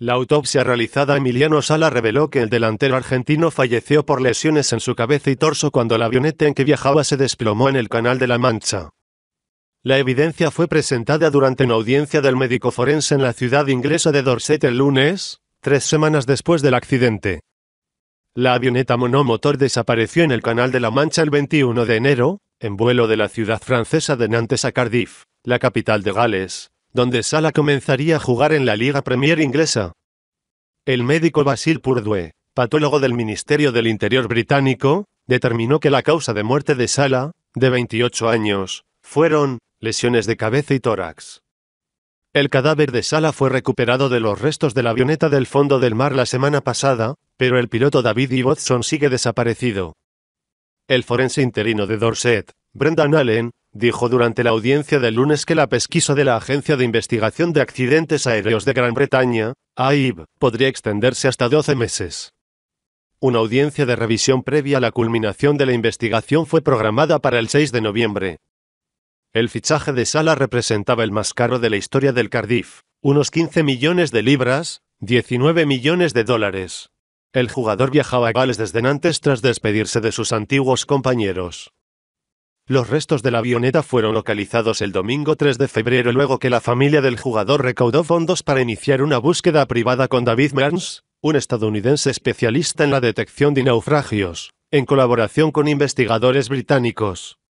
La autopsia realizada a Emiliano Sala reveló que el delantero argentino falleció por lesiones en su cabeza y torso cuando la avioneta en que viajaba se desplomó en el Canal de la Mancha. La evidencia fue presentada durante una audiencia del médico forense en la ciudad inglesa de Dorset el lunes, tres semanas después del accidente. La avioneta monomotor desapareció en el Canal de la Mancha el 21 de enero, en vuelo de la ciudad francesa de Nantes a Cardiff, la capital de Gales, donde Sala comenzaría a jugar en la Liga Premier inglesa. El médico Basil Purdue, patólogo del Ministerio del Interior británico, determinó que la causa de muerte de Sala, de 28 años, fueron lesiones de cabeza y tórax. El cadáver de Sala fue recuperado de los restos de la avioneta del fondo del mar la semana pasada, pero el piloto David Ibotson e. sigue desaparecido. El forense interino de Dorset, Brendan Allen, dijo durante la audiencia del lunes que la pesquisa de la Agencia de Investigación de Accidentes Aéreos de Gran Bretaña, AIB, podría extenderse hasta 12 meses. Una audiencia de revisión previa a la culminación de la investigación fue programada para el 6 de noviembre. El fichaje de Sala representaba el más caro de la historia del Cardiff, unos 15 millones de libras, 19 millones de dólares. El jugador viajaba a Gales desde Nantes tras despedirse de sus antiguos compañeros. Los restos de la avioneta fueron localizados el domingo 3 de febrero luego que la familia del jugador recaudó fondos para iniciar una búsqueda privada con David Merns, un estadounidense especialista en la detección de naufragios, en colaboración con investigadores británicos.